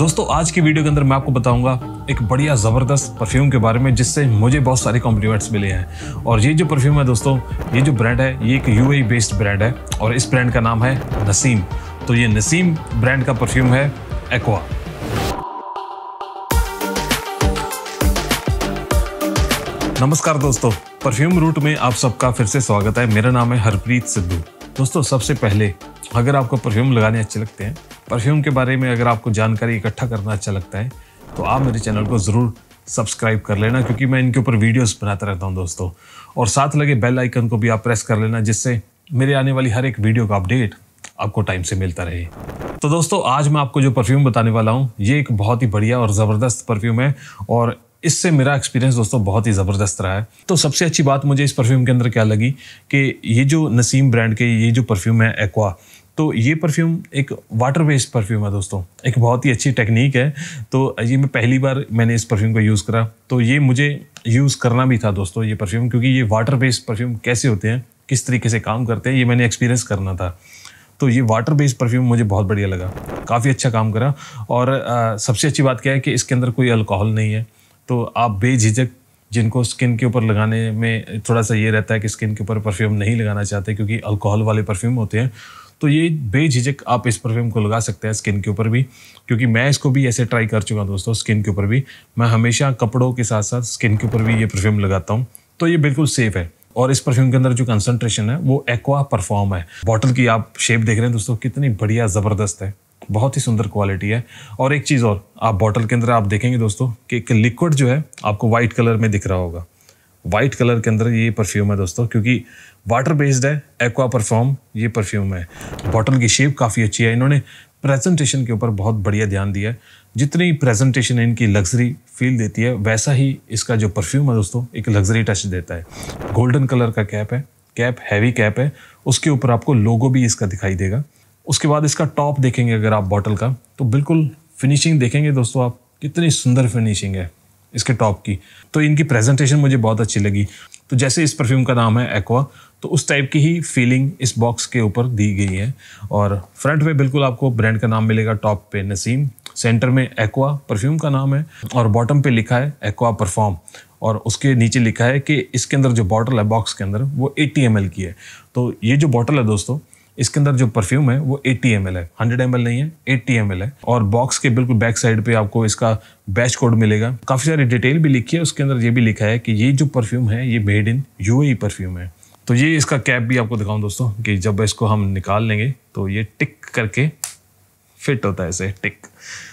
दोस्तों आज की वीडियो के अंदर मैं आपको बताऊंगा एक बढ़िया ज़बरदस्त परफ्यूम के बारे में जिससे मुझे बहुत सारे कॉम्प्लीमेंट्स मिले हैं और ये जो परफ्यूम है दोस्तों ये जो ब्रांड है ये एक यू बेस्ड ब्रांड है और इस ब्रांड का नाम है नसीम तो ये नसीम ब्रांड का परफ्यूम है एक्वा नमस्कार दोस्तों परफ्यूम रूट में आप सबका फिर से स्वागत है मेरा नाम है हरप्रीत सिद्धू दोस्तों सबसे पहले अगर आपको परफ्यूम लगाने अच्छे लगते हैं परफ्यूम के बारे में अगर आपको जानकारी इकट्ठा करना अच्छा लगता है तो आप मेरे चैनल को ज़रूर सब्सक्राइब कर लेना क्योंकि मैं इनके ऊपर वीडियोस बनाता रहता हूं दोस्तों और साथ लगे बेल आइकन को भी आप प्रेस कर लेना जिससे मेरे आने वाली हर एक वीडियो का अपडेट आपको टाइम से मिलता रहे तो दोस्तों आज मैं आपको जो परफ्यूम बताने वाला हूँ ये एक बहुत ही बढ़िया और ज़बरदस्त परफ्यूम है और इससे मेरा एक्सपीरियंस दोस्तों बहुत ही ज़बरदस्त रहा है तो सबसे अच्छी बात मुझे इस परफ्यूम के अंदर क्या लगी कि ये जो नसीम ब्रांड के ये जो परफ्यूम है एक्वा तो ये परफ्यूम एक वाटर बेस्ड परफ्यूम है दोस्तों एक बहुत ही अच्छी टेक्निक है तो ये मैं पहली बार मैंने इस परफ्यूम का यूज़ करा तो ये मुझे यूज़ करना भी था दोस्तों ये परफ्यूम क्योंकि ये वाटर बेस्ड परफ्यूम कैसे होते हैं किस तरीके से काम करते हैं ये मैंने एक्सपीरियंस करना था तो ये वाटर बेस्ड परफ्यूम मुझे बहुत बढ़िया लगा काफ़ी अच्छा काम करा और आ, सबसे अच्छी बात क्या है कि इसके अंदर कोई अल्कोहल नहीं है तो आप बेझिझक जिनको स्किन के ऊपर लगाने में थोड़ा सा ये रहता है कि स्किन के ऊपर परफ्यूम नहीं लगाना चाहते क्योंकि अल्कोहल वाले परफ्यूम होते हैं तो ये बेझिझक आप इस परफ्यूम को लगा सकते हैं स्किन के ऊपर भी क्योंकि मैं इसको भी ऐसे ट्राई कर चुका हूँ दोस्तों स्किन के ऊपर भी मैं हमेशा कपड़ों के साथ साथ स्किन के ऊपर भी ये परफ्यूम लगाता हूँ तो ये बिल्कुल सेफ़ है और इस परफ्यूम के अंदर जो कंसनट्रेशन है वो एक्वा परफॉर्म है बॉटल की आप शेप देख रहे हैं दोस्तों कितनी बढ़िया ज़बरदस्त है बहुत ही सुंदर क्वालिटी है और एक चीज़ और आप बॉटल के अंदर आप देखेंगे दोस्तों कि एक लिक्विड जो है आपको वाइट कलर में दिख रहा होगा वाइट कलर के अंदर ये परफ्यूम है दोस्तों क्योंकि वाटर बेस्ड है एक्वा परफॉर्म ये परफ्यूम है बॉटल की शेप काफ़ी अच्छी है इन्होंने प्रेजेंटेशन के ऊपर बहुत बढ़िया ध्यान दिया है जितनी प्रेजेंटेशन इनकी लग्जरी फील देती है वैसा ही इसका जो परफ्यूम है दोस्तों एक लग्जरी टच देता है गोल्डन कलर का कैप है कैप हैवी कैप है उसके ऊपर आपको लोगो भी इसका दिखाई देगा उसके बाद इसका टॉप देखेंगे अगर आप बॉटल का तो बिल्कुल फिनिशिंग देखेंगे दोस्तों आप कितनी सुंदर फिनिशिंग है इसके टॉप की तो इनकी प्रेजेंटेशन मुझे बहुत अच्छी लगी तो जैसे इस परफ्यूम का नाम है एक्वा तो उस टाइप की ही फीलिंग इस बॉक्स के ऊपर दी गई है और फ्रंट पे बिल्कुल आपको ब्रांड का नाम मिलेगा टॉप पे नसीम सेंटर में एक्वा परफ्यूम का नाम है और बॉटम पे लिखा है एक्वा परफॉर्म और उसके नीचे लिखा है कि इसके अंदर जो बॉटल है बॉक्स के अंदर वो 80 एम की है तो ये जो बॉटल है दोस्तों इसके अंदर जो परफ्यूम है वो 80 एम है 100 एम नहीं है 80 एम है और बॉक्स के बिल्कुल बैक साइड पे आपको इसका बैच कोड मिलेगा काफ़ी सारी डिटेल भी लिखी है उसके अंदर ये भी लिखा है कि ये जो परफ्यूम है ये मेड इन यू परफ्यूम है तो ये इसका कैप भी आपको दिखाऊं दोस्तों कि जब इसको हम निकाल लेंगे तो ये टिक करके फिट होता है ऐसे टिक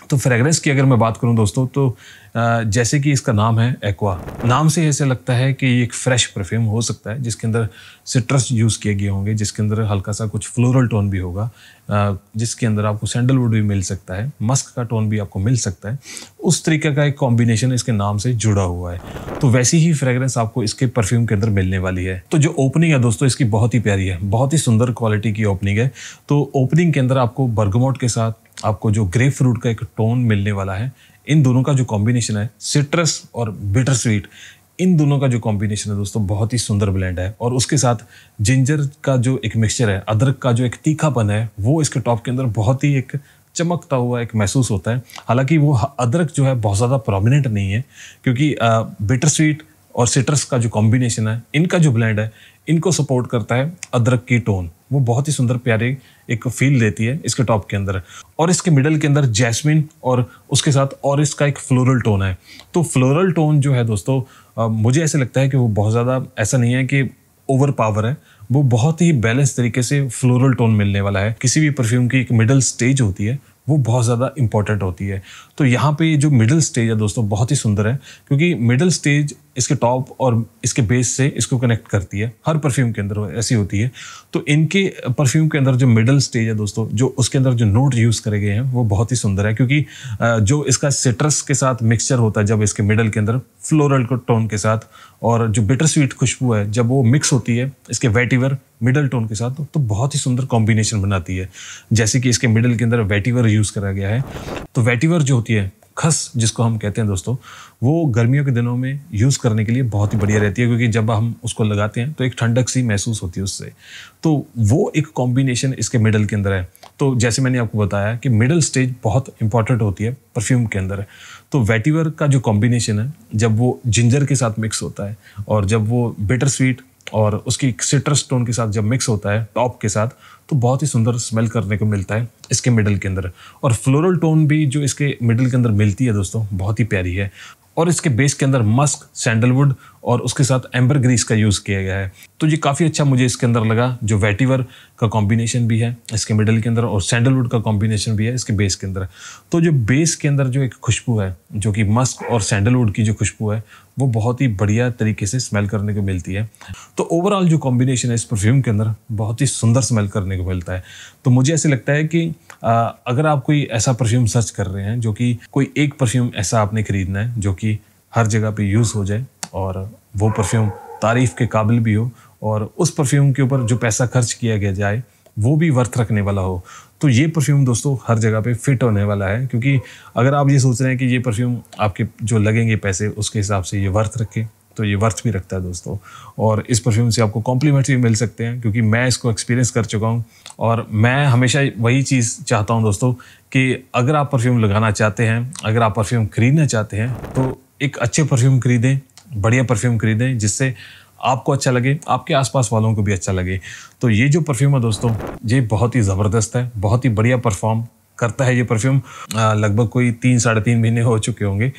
तो फ्रेगरेंस की अगर मैं बात करूं दोस्तों तो जैसे कि इसका नाम है एक्वा नाम से ऐसे लगता है कि ये एक फ्रेश परफ्यूम हो सकता है जिसके अंदर सिट्रस यूज़ किए गए होंगे जिसके अंदर हल्का सा कुछ फ्लोरल टोन भी होगा जिसके अंदर आपको सैंडलवुड भी मिल सकता है मस्क का टोन भी आपको मिल सकता है उस तरीके का एक कॉम्बिनेशन इसके नाम से जुड़ा हुआ है तो वैसी ही फ्रेगरेंस आपको इसके परफ्यूम के अंदर मिलने वाली है तो जो ओपनिंग है दोस्तों इसकी बहुत ही प्यारी है बहुत ही सुंदर क्वालिटी की ओपनिंग है तो ओपनिंग के अंदर आपको बर्गमोट के साथ आपको जो ग्रेप फ्रूट का एक टोन मिलने वाला है इन दोनों का जो कॉम्बिनेशन है सिट्रस और बिटर स्वीट इन दोनों का जो कॉम्बिनेशन है दोस्तों बहुत ही सुंदर ब्लेंड है और उसके साथ जिंजर का जो एक मिक्सचर है अदरक का जो एक तीखापन है वो इसके टॉप के अंदर बहुत ही एक चमकता हुआ एक महसूस होता है हालांकि वो अदरक जो है बहुत ज़्यादा प्रोमिनेंट नहीं है क्योंकि बिटर स्वीट और सिट्रस का जो कॉम्बिनेशन है इनका जो ब्लेंड है इनको सपोर्ट करता है अदरक की टोन वो बहुत ही सुंदर प्यारे एक फील देती है इसके टॉप के अंदर और इसके मिडल के अंदर जैस्मिन और उसके साथ और इसका एक फ्लोरल टोन है तो फ्लोरल टोन जो है दोस्तों आ, मुझे ऐसे लगता है कि वो बहुत ज़्यादा ऐसा नहीं है कि ओवर पावर है वो बहुत ही बैलेंस तरीके से फ्लोरल टोन मिलने वाला है किसी भी परफ्यूम की एक मिडल स्टेज होती है वो बहुत ज़्यादा इंपॉर्टेंट होती है तो यहाँ पे जो मिडिल स्टेज है दोस्तों बहुत ही सुंदर है क्योंकि मिडिल स्टेज इसके टॉप और इसके बेस से इसको कनेक्ट करती है हर परफ्यूम के अंदर ऐसी होती है तो इनके परफ्यूम के अंदर जो मिडल स्टेज है दोस्तों जो उसके अंदर जो नोट यूज़ करे गए हैं वो बहुत ही सुंदर है क्योंकि जो इसका सिट्रस के साथ मिक्सचर होता है जब इसके मिडल के अंदर फ्लोरल टोन के साथ और जो बिटर स्वीट खुशबू है जब वो मिक्स होती है इसके वेटिवर मिडल टोन के साथ तो बहुत ही सुंदर कॉम्बिनेशन बनाती है जैसे कि इसके मिडल के अंदर वेटिवर यूज़ करा गया है तो वेटिवर जो होती है खस जिसको हम कहते हैं दोस्तों वो गर्मियों के दिनों में यूज़ करने के लिए बहुत ही बढ़िया रहती है क्योंकि जब हम उसको लगाते हैं तो एक ठंडक सी महसूस होती है उससे तो वो एक कॉम्बिनेशन इसके मिडल के अंदर है तो जैसे मैंने आपको बताया कि मिडल स्टेज बहुत इंपॉर्टेंट होती है परफ्यूम के अंदर तो वेटिवर का जो कॉम्बिनेशन है जब वो जिंजर के साथ मिक्स होता है और जब वो बेटर स्वीट और उसकी सिट्रस टोन के साथ जब मिक्स होता है टॉप के साथ तो बहुत ही सुंदर स्मेल करने को मिलता है इसके मिडल के अंदर और फ्लोरल टोन भी जो इसके मिडल के अंदर मिलती है दोस्तों बहुत ही प्यारी है और इसके बेस के अंदर मस्क सैंडलवुड और उसके साथ एम्बर ग्रीस का यूज़ किया गया है तो ये काफ़ी अच्छा मुझे इसके अंदर लगा जो वेटिवर का कॉम्बिनेशन भी है इसके मिडल के अंदर और सैंडलवुड का कॉम्बिनेशन भी है इसके बेस के अंदर तो जो बेस के अंदर जो एक खुशबू है जो कि मस्क और सैंडलवुड की जो खुशबू है वो बहुत ही बढ़िया तरीके से स्मेल करने को मिलती है तो ओवरऑल जो कॉम्बिनेशन है इस परफ्यूम के अंदर बहुत ही सुंदर स्मेल करने को मिलता है तो मुझे ऐसे लगता है कि आ, अगर आप कोई ऐसा परफ्यूम सर्च कर रहे हैं जो कि कोई एक परफ्यूम ऐसा आपने खरीदना है जो कि हर जगह पे यूज़ हो जाए और वो परफ्यूम तारीफ़ के काबिल भी हो और उस परफ्यूम के ऊपर जो पैसा खर्च किया गया जाए वो भी वर्थ रखने वाला हो तो ये परफ्यूम दोस्तों हर जगह पे फिट होने वाला है क्योंकि अगर आप ये सोच रहे हैं कि ये परफ्यूम आपके जो लगेंगे पैसे उसके हिसाब से ये वर्थ रखे तो ये वर्थ भी रखता है दोस्तों और इस परफ्यूम से आपको कॉम्प्लीमेंट्स भी मिल सकते हैं क्योंकि मैं इसको एक्सपीरियंस कर चुका हूँ और मैं हमेशा वही चीज़ चाहता हूँ दोस्तों कि अगर आप परफ्यूम लगाना चाहते हैं अगर आप परफ्यूम खरीदना चाहते हैं तो एक अच्छे परफ्यूम खरीदें बढ़िया परफ्यूम खरीदें जिससे आपको अच्छा लगे आपके आसपास वालों को भी अच्छा लगे तो ये जो परफ्यूम है दोस्तों ये बहुत ही ज़बरदस्त है बहुत ही बढ़िया परफॉर्म करता है ये परफ्यूम लगभग कोई तीन साढ़े तीन महीने हो चुके होंगे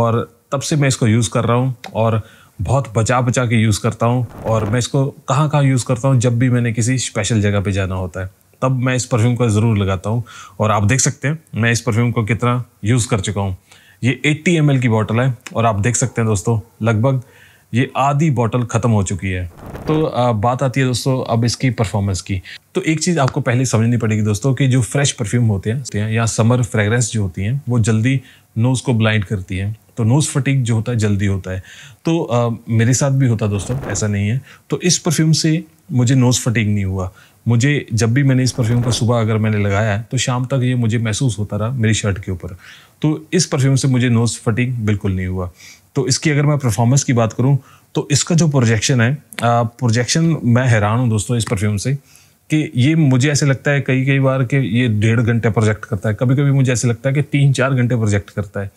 और तब से मैं इसको यूज़ कर रहा हूँ और बहुत बचा बचा के यूज़ करता हूँ और मैं इसको कहाँ कहाँ यूज़ करता हूँ जब भी मैंने किसी स्पेशल जगह पे जाना होता है तब मैं इस परफ्यूम को ज़रूर लगाता हूँ और आप देख सकते हैं मैं इस परफ्यूम को कितना यूज़ कर चुका हूँ ये 80 एम की बॉटल है और आप देख सकते हैं दोस्तों लगभग ये आधी बॉटल ख़त्म हो चुकी है तो आ, बात आती है दोस्तों अब इसकी परफॉर्मेंस की तो एक चीज़ आपको पहले समझनी पड़ेगी दोस्तों कि जो फ्रेश परफ्यूम होते हैं या समर फ्रेगरेंस जो होती हैं वो जल्दी नोज़ को ब्लाइंड करती है तो नोज़ फटीक जो होता है जल्दी होता है तो आ, मेरे साथ भी होता दोस्तों ऐसा नहीं है तो इस परफ्यूम से मुझे नोज़ फटीक नहीं हुआ मुझे जब भी मैंने इस परफ्यूम का सुबह अगर मैंने लगाया तो शाम तक ये मुझे महसूस होता रहा मेरी शर्ट के ऊपर तो इस परफ्यूम से मुझे नोज़ फटिंग बिल्कुल नहीं हुआ तो इसकी अगर मैं परफॉर्मेंस की बात करूँ तो इसका जो प्रोजेक्शन है प्रोजेक्शन मैं हैरान हूँ दोस्तों इस परफ्यूम से कि ये मुझे ऐसे लगता है कई कई बार कि ये डेढ़ घंटे प्रोजेक्ट करता है कभी कभी मुझे ऐसे लगता है कि तीन चार घंटे प्रोजेक्ट करता है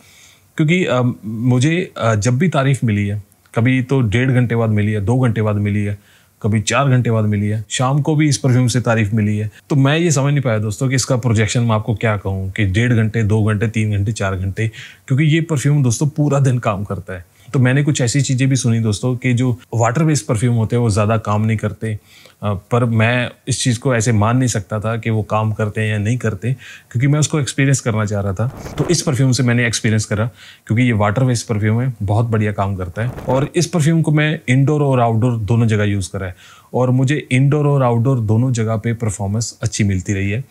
क्योंकि आ, मुझे आ, जब भी तारीफ़ मिली है कभी तो डेढ़ घंटे बाद मिली है दो घंटे बाद मिली है कभी चार घंटे बाद मिली है शाम को भी इस परफ्यूम से तारीफ मिली है तो मैं ये समझ नहीं पाया दोस्तों कि इसका प्रोजेक्शन मैं आपको क्या कहूँ कि डेढ़ घंटे दो घंटे तीन घंटे चार घंटे क्योंकि ये परफ्यूम दोस्तों पूरा दिन काम करता है तो मैंने कुछ ऐसी चीज़ें भी सुनी दोस्तों कि जो वाटर बेस्ड परफ्यूम होते हैं वो ज़्यादा काम नहीं करते पर मैं इस चीज़ को ऐसे मान नहीं सकता था कि वो काम करते हैं या नहीं करते क्योंकि मैं उसको एक्सपीरियंस करना चाह रहा था तो इस परफ्यूम से मैंने एक्सपीरियंस करा क्योंकि ये वाटर बेस्ड परफ्यूम है बहुत बढ़िया काम करता है और इस परफ्यूम को मैं इंडोर और आउटडोर दोनों जगह यूज़ करा है और मुझे इंडोर और आउटडोर दोनों जगह पर परफॉर्मेंस अच्छी मिलती रही है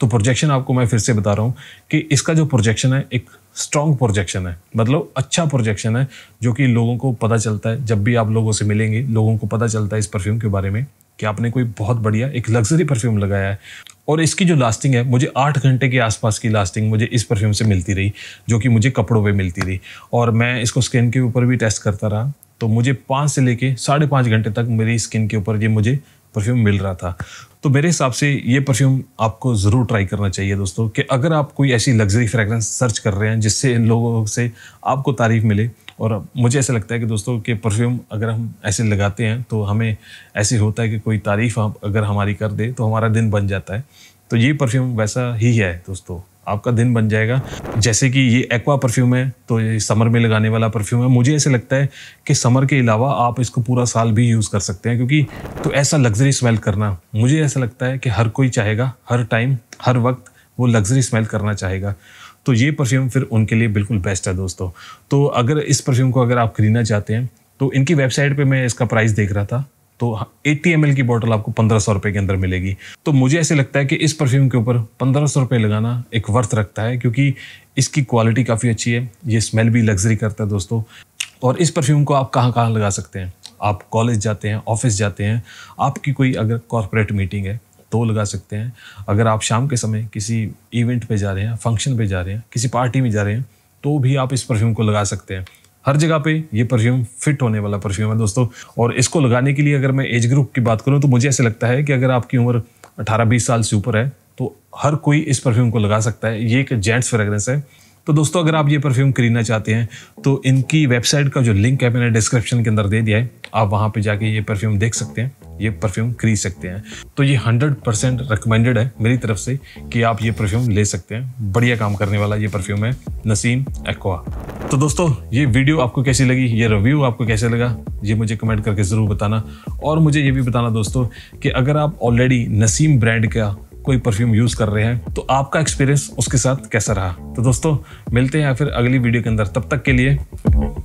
तो प्रोजेक्शन आपको मैं फिर से बता रहा हूँ कि इसका जो प्रोजेक्शन है एक स्ट्रॉन्ग प्रोजेक्शन है मतलब अच्छा प्रोजेक्शन है जो कि लोगों को पता चलता है जब भी आप लोगों से मिलेंगे लोगों को पता चलता है इस परफ्यूम के बारे में कि आपने कोई बहुत बढ़िया एक लग्जरी परफ्यूम लगाया है और इसकी जो लास्टिंग है मुझे आठ घंटे के आसपास की लास्टिंग मुझे इस परफ्यूम से मिलती रही जो कि मुझे कपड़ों पर मिलती रही और मैं इसको स्किन के ऊपर भी टेस्ट करता रहा तो मुझे पाँच से लेके साढ़े पाँच घंटे तक मेरी स्किन के ऊपर ये मुझे परफ्यूम मिल रहा था तो मेरे हिसाब से ये परफ्यूम आपको ज़रूर ट्राई करना चाहिए दोस्तों कि अगर आप कोई ऐसी लग्जरी फ्रेगरेंस सर्च कर रहे हैं जिससे इन लोगों से आपको तारीफ़ मिले और मुझे ऐसा लगता है कि दोस्तों के परफ्यूम अगर हम ऐसे लगाते हैं तो हमें ऐसे होता है कि कोई तारीफ़ अगर हमारी कर दे तो हमारा दिन बन जाता है तो ये परफ्यूम वैसा ही है दोस्तों आपका दिन बन जाएगा जैसे कि ये एक्वा परफ्यूम है तो ये समर में लगाने वाला परफ्यूम है मुझे ऐसे लगता है कि समर के अलावा आप इसको पूरा साल भी यूज़ कर सकते हैं क्योंकि तो ऐसा लग्जरी स्मेल करना मुझे ऐसा लगता है कि हर कोई चाहेगा हर टाइम हर वक्त वो लग्जरी स्मेल करना चाहेगा तो ये परफ्यूम फिर उनके लिए बिल्कुल बेस्ट है दोस्तों तो अगर इस परफ्यूम को अगर आप खरीदना चाहते हैं तो इनकी वेबसाइट पे मैं इसका प्राइस देख रहा था तो टी एम की बॉटल आपको पंद्रह सौ रुपये के अंदर मिलेगी तो मुझे ऐसे लगता है कि इस परफ्यूम के ऊपर पंद्रह सौ रुपये लगाना एक वर्थ रखता है क्योंकि इसकी क्वालिटी काफ़ी अच्छी है ये स्मेल भी लग्जरी करता है दोस्तों और इस परफ्यूम को आप कहाँ कहाँ लगा सकते हैं आप कॉलेज जाते हैं ऑफिस जाते हैं आपकी कोई अगर कॉरपोरेट मीटिंग है तो लगा सकते हैं अगर आप शाम के समय किसी इवेंट पे जा रहे हैं फंक्शन पे जा रहे हैं किसी पार्टी में जा रहे हैं तो भी आप इस परफ्यूम को लगा सकते हैं हर जगह पे ये परफ्यूम फिट होने वाला परफ्यूम है दोस्तों और इसको लगाने के लिए अगर मैं एज ग्रुप की बात करूँ तो मुझे ऐसे लगता है कि अगर आपकी उम्र अठारह बीस साल से ऊपर है तो हर कोई इस परफ्यूम को लगा सकता है ये एक जेंट्स फ्रेगरेंस है तो दोस्तों अगर आप ये परफ्यूम खरीदना चाहते हैं तो इनकी वेबसाइट का जो लिंक है मैंने डिस्क्रिप्शन के अंदर दे दिया है आप वहाँ पर जाके ये परफ्यूम देख सकते हैं ये परफ्यूम खरीद सकते हैं तो ये हंड्रेड परसेंट रिकमेंडेड है मेरी तरफ से कि आप ये परफ्यूम ले सकते हैं बढ़िया काम करने वाला ये परफ्यूम है नसीम एक्वा तो दोस्तों ये वीडियो आपको कैसी लगी ये रिव्यू आपको कैसे लगा ये मुझे कमेंट करके ज़रूर बताना और मुझे ये भी बताना दोस्तों कि अगर आप ऑलरेडी नसीम ब्रांड का कोई परफ्यूम यूज़ कर रहे हैं तो आपका एक्सपीरियंस उसके साथ कैसा रहा तो दोस्तों मिलते हैं फिर अगली वीडियो के अंदर तब तक के लिए